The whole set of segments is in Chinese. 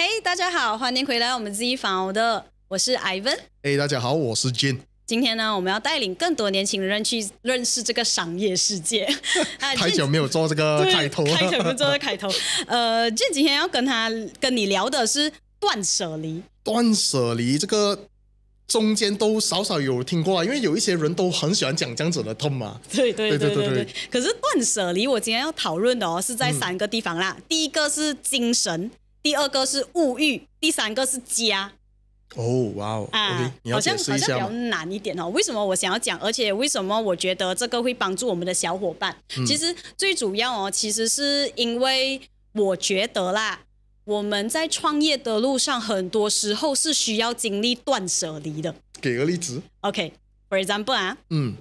嘿，大家好，欢迎回来我们 Z 房的，我是 Ivan。哎，大家好，我是金。今天呢，我们要带领更多年轻人去认识这个商业世界。太久没有做这个开头，太久没有做这个开头。呃，俊今天要跟他跟你聊的是断舍离。断舍离这个中间都少少有听过，因为有一些人都很喜欢讲这样子的痛嘛。对对对对对。可是断舍离，我今天要讨论的哦，是在三个地方啦。第一个是精神。第二个是物欲，第三个是家。哦，哇哦，啊，好像好像比较难一点哦。为什么我想要讲？而且为什么我觉得这个会帮助我们的小伙伴？其实最主要哦，其实是因为我觉得啦，我们在创业的路上，很多时候是需要经历断舍离的。给个例子。OK，for example 啊，嗯，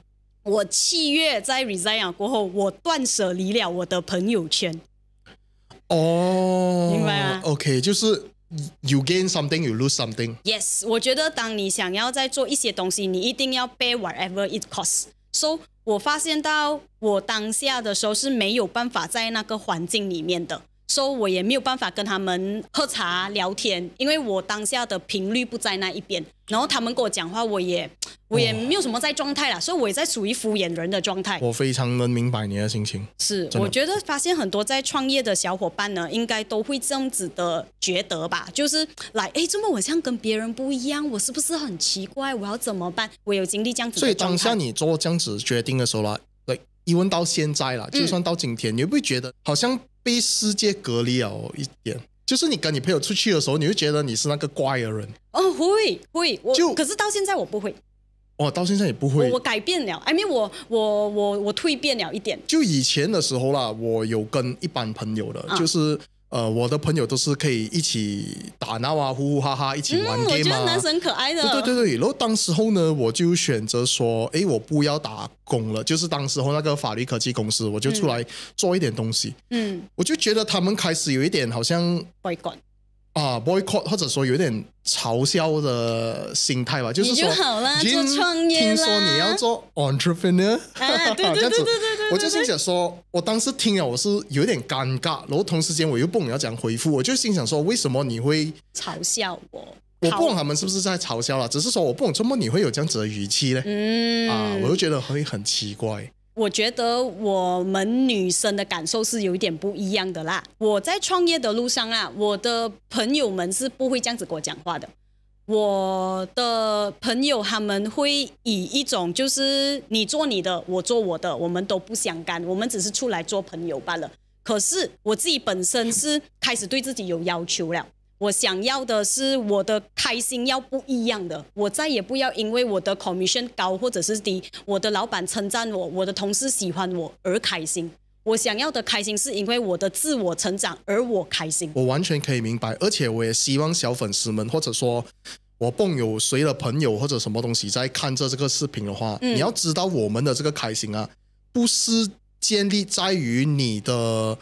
我七月在 resign 过后，我断舍离了我的朋友圈。哦，明白啊。OK，就是 you gain something, you lose something。Yes，我觉得当你想要在做一些东西，你一定要 bear whatever it costs。So 我发现到我当下的时候是没有办法在那个环境里面的。所以，我也没有办法跟他们喝茶聊天，因为我当下的频率不在那一边。然后，他们跟我讲话，我也我也没有什么在状态啦，所以我也在属于敷衍人的状态。我非常能明白你的心情。是，我觉得发现很多在创业的小伙伴呢，应该都会这样子的觉得吧，就是来，哎，怎么我像跟别人不一样，我是不是很奇怪？我要怎么办？我有经历这样子。所以，当下你做这样子决定的时候啦，对，一问到现在了，就算到今天，你会不会觉得好像？被世界隔离了一点，就是你跟你朋友出去的时候，你会觉得你是那个怪的人。哦，会会，我就可是到现在我不会。哦，到现在也不会。我改变了，I mean 我我我我蜕变了一点。就以前的时候啦，我有跟一般朋友的，就是。呃，我的朋友都是可以一起打闹啊，呼呼哈哈，一起玩 game 我觉得男生可爱的。对对对，然后当时候呢，我就选择说，哎，我不要打工了，就是当时候那个法律科技公司，我就出来做一点东西。嗯，我就觉得他们开始有一点好像怪赶。啊，boycott 或者说有点嘲笑的心态吧，就是说，做创业听说你要做 entrepreneur 啊，这样子，我就心想说，我当时听了我是有点尴尬，然后同时间我又不懂要怎样回复，我就心想说，为什么你会嘲笑我？我不懂他们是不是在嘲笑了，只是说我不懂怎么你会有这样子的语气呢？嗯，啊，我就觉得会很奇怪。我觉得我们女生的感受是有一点不一样的啦。我在创业的路上啊，我的朋友们是不会这样子跟我讲话的。我的朋友他们会以一种就是你做你的，我做我的，我们都不相干，我们只是出来做朋友罢了。可是我自己本身是开始对自己有要求了。我想要的是我的开心要不一样的，我再也不要因为我的 commission 高或者是低，我的老板称赞我，我的同事喜欢我而开心。我想要的开心是因为我的自我成长而我开心。我完全可以明白，而且我也希望小粉丝们，或者说，我蹦友谁的朋友或者什么东西在看这这个视频的话，你要知道我们的这个开心啊，不是建立在于你的。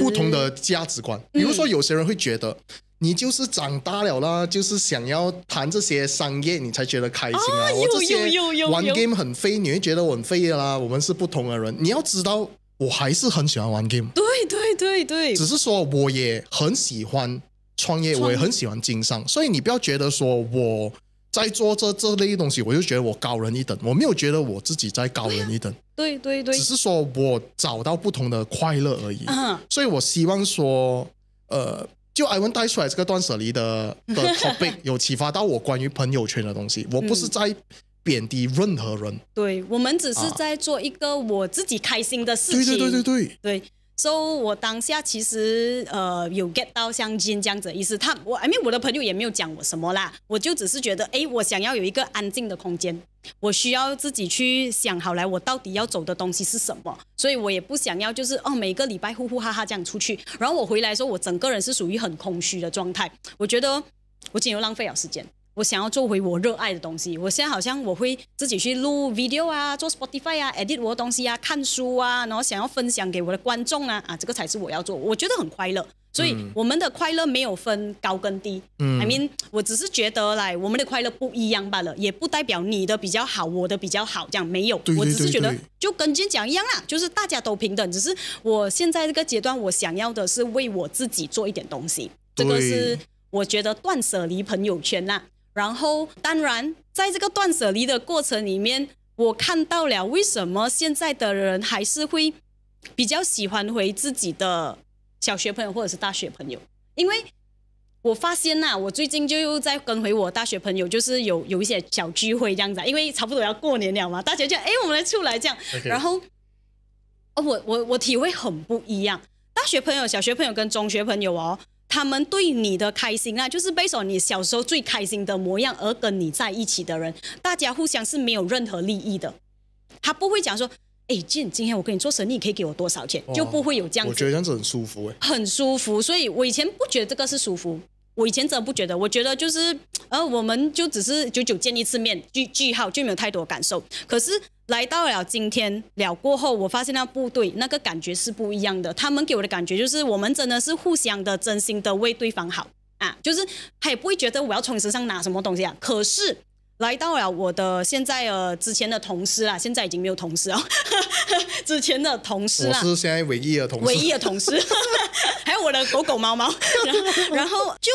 不同的价值观，比如说有些人会觉得，你就是长大了啦，就是想要谈这些商业，你才觉得开心啊。我这些玩 game 很飞，你会觉得我很飞的啦。我们是不同的人，你要知道，我还是很喜欢玩 game。对对对对，只是说我也很喜欢创业，我也很喜欢经商，所以你不要觉得说我。在做这这类东西，我就觉得我高人一等，我没有觉得我自己在高人一等。对对对，只是说我找到不同的快乐而已。嗯，所以我希望说，呃，就艾文带出来这个断舍离的 的 topic，有启发到我关于朋友圈的东西。我不是在贬低任何人。对，我们只是在做一个我自己开心的事情。对对对对对。对。所以，我当下其实呃有 get 到相亲这样子的意思。他我，I mean 我的朋友也没有讲我什么啦。我就只是觉得，哎，我想要有一个安静的空间。我需要自己去想好来，我到底要走的东西是什么。所以我也不想要就是哦每个礼拜呼呼哈哈这样出去，然后我回来时候我整个人是属于很空虚的状态。我觉得我只有浪费了时间。我想要做回我热爱的东西。我现在好像我会自己去录 video 啊，做 Spotify 啊，edit 我的东西啊，看书啊，然后想要分享给我的观众啊，啊，这个才是我要做。我觉得很快乐。所以我们的快乐没有分高跟低。嗯。I mean，我只是觉得来我们的快乐不一样罢了，也不代表你的比较好，我的比较好这样没有。对对对对。我只是觉得就跟今天讲一样啦，就是大家都平等，只是我现在这个阶段，我想要的是为我自己做一点东西。这个是我觉得断舍离朋友圈啦。然后，当然，在这个断舍离的过程里面，我看到了为什么现在的人还是会比较喜欢回自己的小学朋友或者是大学朋友，因为我发现呐，我最近就又在跟回我大学朋友，就是有有一些小聚会这样子，因为差不多要过年了嘛，大家就哎我们出来这样，然后哦我我我体会很不一样，大学朋友、小学朋友跟中学朋友哦。他们对你的开心啊，就是背手你小时候最开心的模样，而跟你在一起的人，大家互相是没有任何利益的，他不会讲说，哎，今今天我跟你做生意，你可以给我多少钱，就不会有这样子。我觉得这样子很舒服，哎，很舒服。所以我以前不觉得这个是舒服。我以前真的不觉得，我觉得就是，呃，我们就只是久久见一次面，句句号就没有太多感受。可是来到了今天了过后，我发现那部队那个感觉是不一样的。他们给我的感觉就是，我们真的是互相的、真心的为对方好啊，就是他也不会觉得我要从你身上拿什么东西啊。可是来到了我的现在呃之前的同事啊，现在已经没有同事了，之前的同事啊，我是现在唯一的同事，唯一的同事。我的狗狗、猫猫，然后就。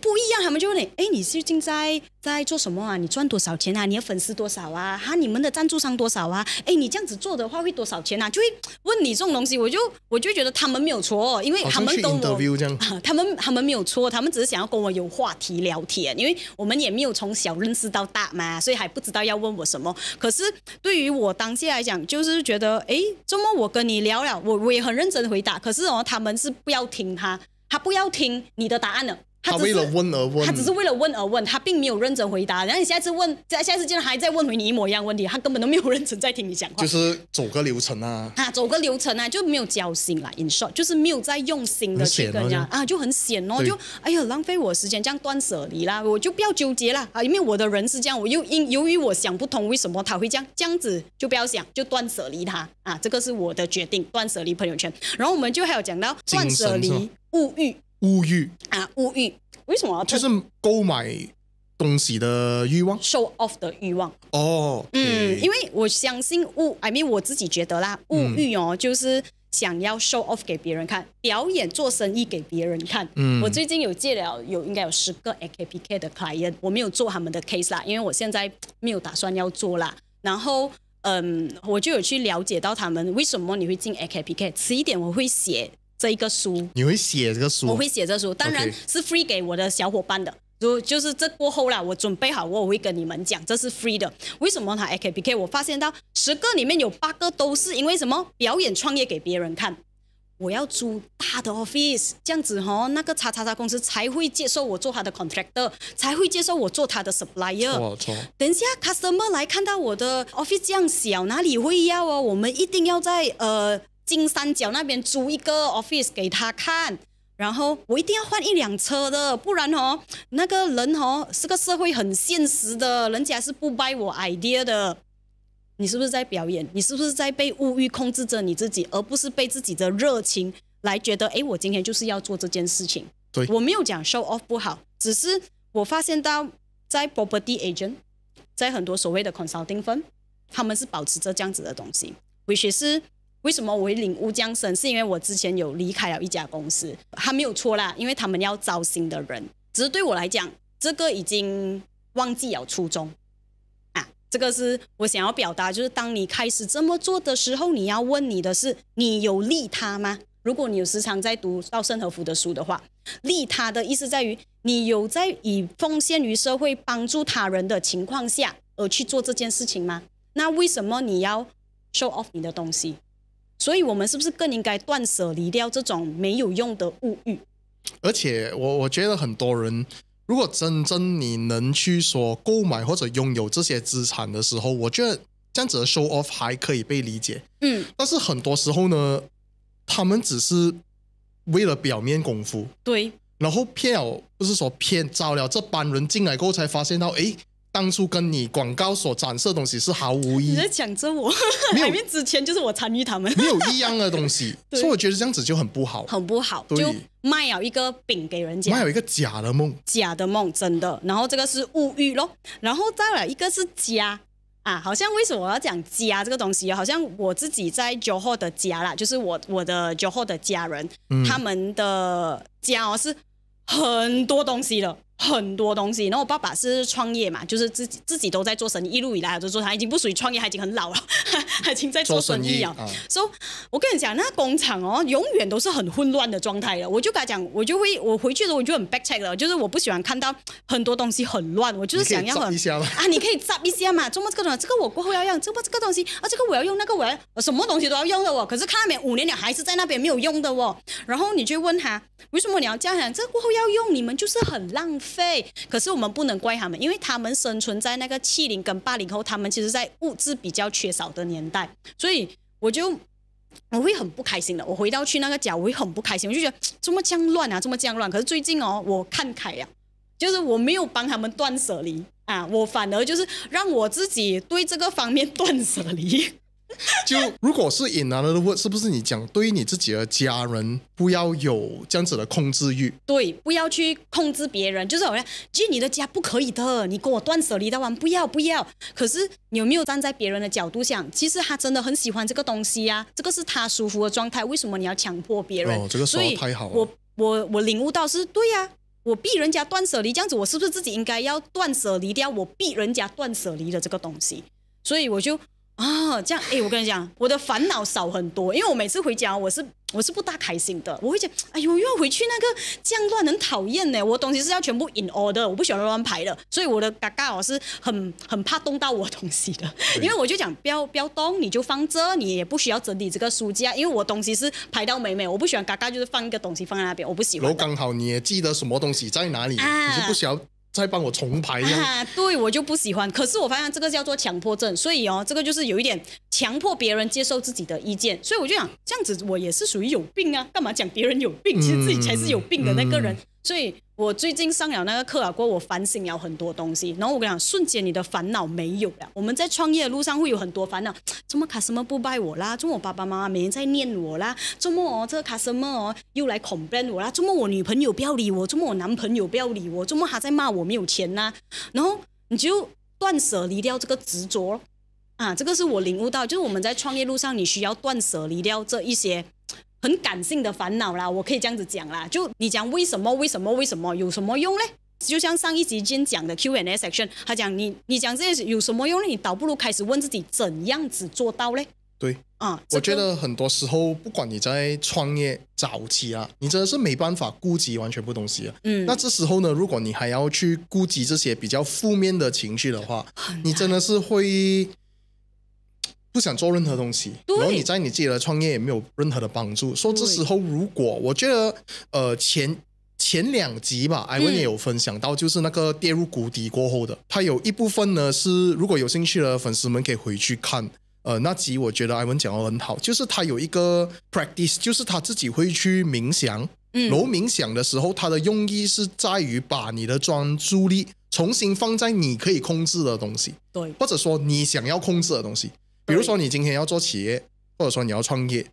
不一样，他们就问你，哎，你最近在在做什么啊？你赚多少钱啊？你的粉丝多少啊？哈，你们的赞助商多少啊？哎，你这样子做的话会多少钱啊？就会问你这种东西，我就我就觉得他们没有错，因为他们懂我，他们他们没有错，他们只是想要跟我有话题聊天，因为我们也没有从小认识到大嘛，所以还不知道要问我什么。可是对于我当下来讲，就是觉得，哎，周末我跟你聊聊，我我也很认真回答。可是哦，他们是不要听他，他不要听你的答案了。他为了问而问，他只是为了问而问，他并没有认真回答。然后你下次问，再下次竟然还在问回你一模一样问题，他根本都没有认真在听你讲话。就是走个流程啊。啊，走个流程啊，就没有交心啦，short，就是没有在用心的去跟人家啊，就很显哦，就哎呀，浪费我时间，这样断舍离啦，我就不要纠结啦啊，因为我的人是这样，我又因由于我想不通为什么他会这样，这样子就不要想，就断舍离他啊，这个是我的决定，断舍离朋友圈。然后我们就还有讲到断舍离物欲。物欲啊，物欲，为什么？就是购买东西的欲望，show off 的欲望。哦，嗯，因为我相信物，I mean 我自己觉得啦，物欲哦，就是想要 show off 给别人看，表演做生意给别人看。嗯，我最近有借了有应该有十个 AKPK 的 client，我没有做他们的 case 啦，因为我现在没有打算要做啦。然后，嗯，我就有去了解到他们为什么你会进 AKPK，迟一点我会写。这一个书，你会写这个书？我会写这书，当然是 free 给我的小伙伴的。如就是这过后啦，我准备好我我会跟你们讲，这是 free 的。为什么他 AKPK？我发现到十个里面有八个都是因为什么？表演创业给别人看，我要租大的 office 这样子哦，那个叉叉叉公司才会接受我做他的 contractor，才会接受我做他的 supplier。错！等一下 customer 来看到我的 office 这样小，哪里会要哦？我们一定要在呃。金三角那边租一个 office 给他看，然后我一定要换一辆车的，不然哦，那个人哦是个社会很现实的，人家是不 buy 我 idea 的。你是不是在表演？你是不是在被物欲控制着你自己，而不是被自己的热情来觉得，哎，我今天就是要做这件事情。对我没有讲 show off 不好，只是我发现到在 property agent，在很多所谓的 consulting firm，他们是保持着这样子的东西，which is。为什么我领悟江生？是因为我之前有离开了一家公司，他没有错啦，因为他们要招新的人。只是对我来讲，这个已经忘记了初衷啊。这个是我想要表达，就是当你开始这么做的时候，你要问你的是：你有利他吗？如果你有时常在读稻盛和夫的书的话，利他的意思在于你有在以奉献于社会、帮助他人的情况下而去做这件事情吗？那为什么你要 show off 你的东西？所以，我们是不是更应该断舍离掉这种没有用的物欲？而且，我我觉得很多人，如果真正你能去说购买或者拥有这些资产的时候，我觉得这样子的 show off 还可以被理解，嗯。但是很多时候呢，他们只是为了表面功夫，对，然后骗，不是说骗，招了这帮人进来后才发现到，哎。当初跟你广告所展示东西是毫无意义。你在讲着我，没有之前就是我参与他们，没有一样的东西，所以我觉得这样子就很不好，很不好，就卖了一个饼给人家，卖了一个假的梦，假的梦，真的。然后这个是物欲咯，然后再来一个是家啊，好像为什么要讲家这个东西？好像我自己在酒后的家啦，就是我我的酒后的家人，他们的家是很多东西了。很多东西，然后我爸爸是创业嘛，就是自己自己都在做生意，一路以来都做。他已经不属于创业，他已经很老了，他已经在做生意啊。所以，我跟你讲，那工厂哦，永远都是很混乱的状态了。我就跟他讲，我就会我回去的时候我就很 back check 了，就是我不喜欢看到很多东西很乱，我就是想要啊，你可以扎一下嘛。这么这个东西，这个我过后要用，这么这个东西啊，这个我要用，那个我要什么东西都要用的哦。可是看到没，五年了还是在那边没有用的哦。然后你去问他，为什么你要这样讲？这过后要用，你们就是很浪费。费，可是我们不能怪他们，因为他们生存在那个七零跟八零后，他们其实在物质比较缺少的年代，所以我就我会很不开心的，我回到去那个家我会很不开心，我就觉得这么这样乱啊，这么这样乱。可是最近哦，我看开呀，就是我没有帮他们断舍离啊，我反而就是让我自己对这个方面断舍离。就如果是引来了的话，是不是你讲对于你自己的家人不要有这样子的控制欲？对，不要去控制别人，就是好像进你的家不可以的，你跟我断舍离的话，不要不要。可是你有没有站在别人的角度想？其实他真的很喜欢这个东西啊，这个是他舒服的状态，为什么你要强迫别人？哦，这个说太好了。我我我领悟到是对呀，我逼人家断舍离这样子，我是不是自己应该要断舍离掉我逼人家断舍离的这个东西？所以我就。啊，这样哎，我跟你讲，我的烦恼少很多，因为我每次回家，我是我是不大开心的，我会讲，哎呦，又要回去那个这样乱，很讨厌呢。我东西是要全部 in order，我不喜欢乱排的，所以我的嘎嘎我是很很怕动到我东西的，因为我就讲，不要不要动，你就放这，你也不需要整理这个书架，因为我东西是排到美美，我不喜欢嘎嘎就是放一个东西放在那边，我不喜欢。然后刚好你也记得什么东西在哪里，你是不要。再帮我重排一啊、对我就不喜欢。可是我发现这个叫做强迫症，所以哦，这个就是有一点强迫别人接受自己的意见。所以我就想，这样子我也是属于有病啊？干嘛讲别人有病，其实自己才是有病的那个人。所以我最近上了那个课啊，哥，我反省了很多东西。然后我跟你讲，瞬间你的烦恼没有了。我们在创业的路上会有很多烦恼，周末卡什么不拜我啦，周末爸爸妈妈每天在念我啦，周末哦这个卡什么哦又来恐 n 我啦，周末我女朋友不要理我，周末我男朋友不要理我，周末还在骂我没有钱呐。然后你就断舍离掉这个执着啊，这个是我领悟到，就是我们在创业路上你需要断舍离掉这一些。很感性的烦恼啦，我可以这样子讲啦，就你讲为什么为什么为什么有什么用呢？就像上一集先讲的 Q a n S e c t i o n 他讲你你讲这些有什么用呢？你倒不如开始问自己怎样子做到呢？对啊，我觉得很多时候不管你在创业早期啊，你真的是没办法顾及完全不东西啊。嗯，那这时候呢，如果你还要去顾及这些比较负面的情绪的话，你真的是会。不想做任何东西，然后你在你自己的创业也没有任何的帮助。说这时候，如果我觉得，呃，前前两集吧，艾文也有分享到，就是那个跌入谷底过后的，他有一部分呢是，如果有兴趣的粉丝们可以回去看。呃，那集我觉得艾文讲的很好，就是他有一个 practice，就是他自己会去冥想。嗯，然后冥想的时候，他的用意是在于把你的专注力重新放在你可以控制的东西，对，或者说你想要控制的东西。比如说你今天要做企业，或者说你要创业，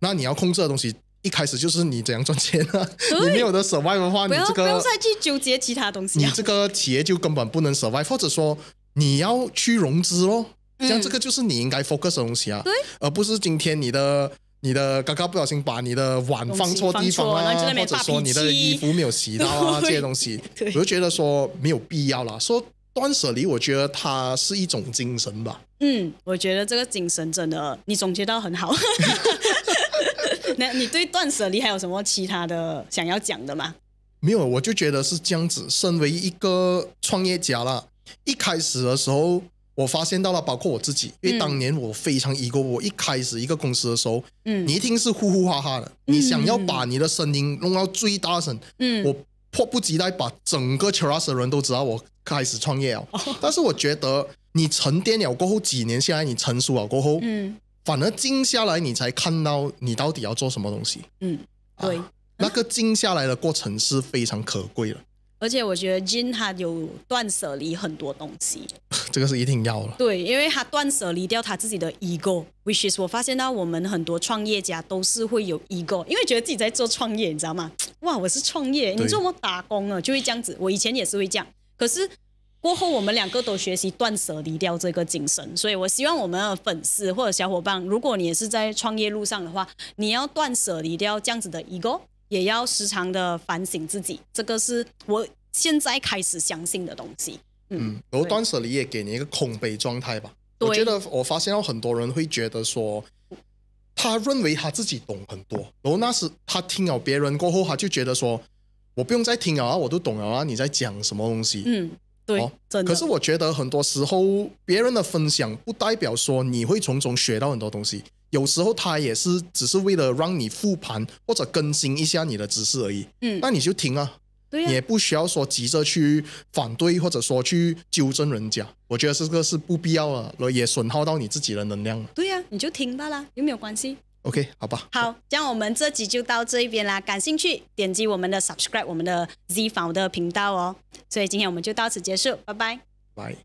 那你要控制的东西一开始就是你怎样赚钱啊？你没有的 survive 的话，不要不用再去纠结其他东西。你这个企业就根本不能 survive，或者说你要去融资喽，像这个就是你应该 focus 的东西啊，而不是今天你的你的刚刚不小心把你的碗放错地方啊，或者说你的衣服没有洗到啊 这些东西，我就觉得说没有必要了，说。断舍离，我觉得它是一种精神吧。嗯，我觉得这个精神真的，你总结到很好。那，你对断舍离还有什么其他的想要讲的吗？没有，我就觉得是这样子。身为一个创业家啦，一开始的时候，我发现到了，包括我自己，因为当年我非常疑个，我一开始一个公司的时候，嗯，你一定是呼呼哈哈的，你想要把你的声音弄到最大声，嗯，我。迫不及待把整个 Terra 的人都知道我开始创业哦。但是我觉得你沉淀了过后几年，下来你成熟了过后，嗯，反而静下来，你才看到你到底要做什么东西。嗯，对，那个静下来的过程是非常可贵的。而且我觉得 Jin 他有断舍离很多东西，这个是一定要了。对，因为他断舍离掉他自己的 ego，which is 我发现到我们很多创业家都是会有 ego，因为觉得自己在做创业，你知道吗？哇，我是创业，你做么打工了就会这样子。我以前也是会这样，可是过后我们两个都学习断舍离掉这个精神，所以我希望我们的粉丝或者小伙伴，如果你也是在创业路上的话，你要断舍离掉这样子的 ego。也要时常的反省自己，这个是我现在开始相信的东西。嗯，然后断舍离也给你一个空杯状态吧。我觉得我发现有很多人会觉得说，他认为他自己懂很多，然后那时他听了别人过后，他就觉得说，我不用再听了啊，我都懂了啊，你在讲什么东西？嗯，对，可是我觉得很多时候别人的分享不代表说你会从中学到很多东西。有时候他也是，只是为了让你复盘或者更新一下你的知识而已。嗯，那你就听啊，也不需要说急着去反对或者说去纠正人家，我觉得这个是不必要了，也损耗到你自己的能量了。对呀，你就听到了，有没有关系？OK，好吧。好，样我们这集就到这边啦。感兴趣，点击我们的 Subscribe 我们的 Z 房的频道哦。所以今天我们就到此结束，拜拜。拜。